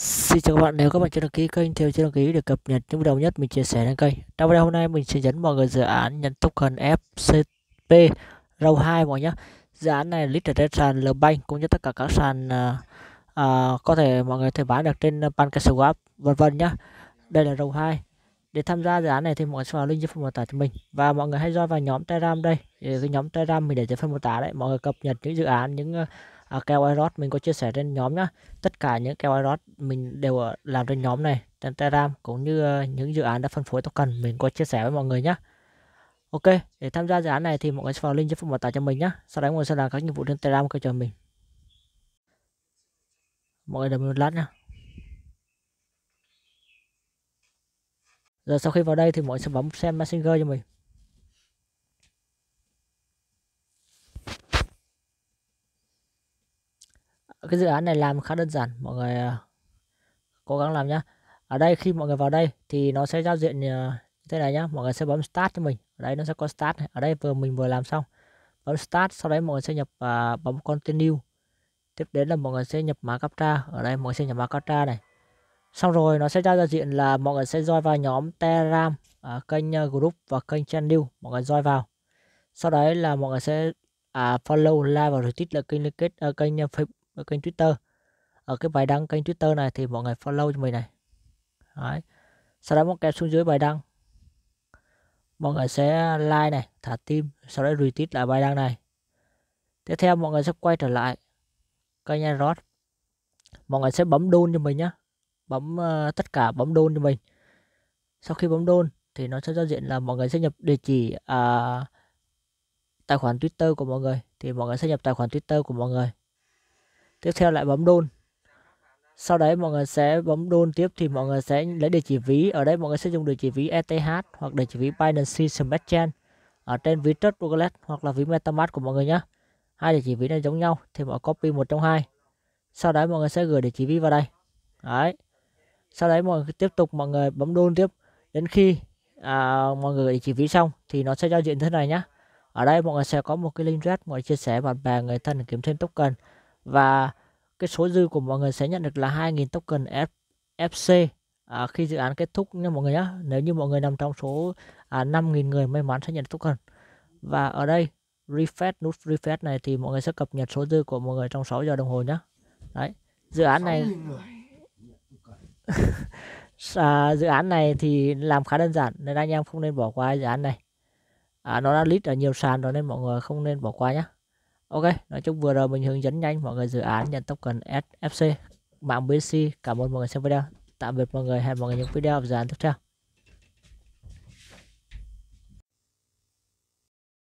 Xin chào các bạn, nếu các bạn chưa đăng ký kênh thì chưa đăng ký để cập nhật những video nhất mình chia sẻ lên kênh. Trong video hôm nay mình sẽ dẫn mọi người dự án nhận token FCP RAW 2 mọi nhé. Dự án này list trên sàn Lbank cũng như tất cả các sàn uh, uh, có thể mọi người thể bán được trên PancaseWap à, vân vân nhá. Đây là RAW 2. Để tham gia dự án này thì mọi người sẽ vào link dưới phần mô tả cho mình và mọi người hãy join vào nhóm Telegram đây. cái nhóm Telegram mình để dưới phần mô tả đấy, mọi người cập nhật những dự án những uh, à, keo iRod mình có chia sẻ trên nhóm nhá tất cả những keo iRod mình đều làm trên nhóm này trên Telegram cũng như ờ, những dự án đã phân phối token mình có chia sẻ với mọi người nhé Ok, để tham gia dự án này thì mọi người sẽ vào link dưới phần mô tả cho mình nhé. Sau đấy mọi người sẽ làm các nhiệm vụ trên Telegram kêu cho mình. Mọi người đợi một lát nhé. Giờ sau khi vào đây thì mọi người sẽ bấm xem Messenger cho mình. cái dự án này làm khá đơn giản mọi người à, cố gắng làm nhá ở đây khi mọi người vào đây thì nó sẽ giao diện à, như thế này nhá mọi người sẽ bấm start cho mình ở đây nó sẽ có start này. ở đây vừa mình vừa làm xong bấm start sau đấy mọi người sẽ nhập và bấm continue tiếp đến là mọi người sẽ nhập mã captcha ở đây mọi người sẽ nhập mã captcha này xong rồi nó sẽ ra giao diện là mọi người sẽ join vào nhóm telegram à, kênh à, group và kênh channel mọi người join vào sau đấy là mọi người sẽ à, follow like và retweet là kênh liên kết à, kênh ở kênh Twitter ở cái bài đăng kênh Twitter này thì mọi người follow cho mình này Đấy. sau đó mọi kẹp xuống dưới bài đăng mọi người sẽ like này thả tim sau đó retweet lại bài đăng này tiếp theo mọi người sẽ quay trở lại kênh Airod mọi người sẽ bấm đôn cho mình nhé bấm uh, tất cả bấm đôn cho mình sau khi bấm đôn thì nó sẽ giao diện là mọi người sẽ nhập địa chỉ uh, tài khoản Twitter của mọi người thì mọi người sẽ nhập tài khoản Twitter của mọi người tiếp theo lại bấm đôn sau đấy mọi người sẽ bấm đôn tiếp thì mọi người sẽ lấy địa chỉ ví ở đây mọi người sẽ dùng địa chỉ ví ETH hoặc địa chỉ ví Binance Smart Chain ở trên ví Trust Wallet hoặc là ví MetaMask của mọi người nhé hai địa chỉ ví này giống nhau thì mọi copy một trong hai sau đấy mọi người sẽ gửi địa chỉ ví vào đây đấy sau đấy mọi người tiếp tục mọi người bấm đôn tiếp đến khi à, mọi người gửi địa chỉ ví xong thì nó sẽ giao diện thế này nhá ở đây mọi người sẽ có một cái link red mọi người chia sẻ bạn bè người thân để kiếm thêm token và cái số dư của mọi người sẽ nhận được là 2.000 token F, FC à, khi dự án kết thúc nha mọi người nhé nếu như mọi người nằm trong số à, 5.000 người may mắn sẽ nhận token và ở đây refresh nút refresh này thì mọi người sẽ cập nhật số dư của mọi người trong 6 giờ đồng hồ nhé đấy dự án này à, dự án này thì làm khá đơn giản nên anh em không nên bỏ qua dự án này à, nó đã list ở nhiều sàn rồi nên mọi người không nên bỏ qua nhé ok nói chung vừa rồi mình hướng dẫn nhanh mọi người dự án nhận token sfc mạng bsc cảm ơn mọi người xem video tạm biệt mọi người hẹn mọi người những video dự án tiếp theo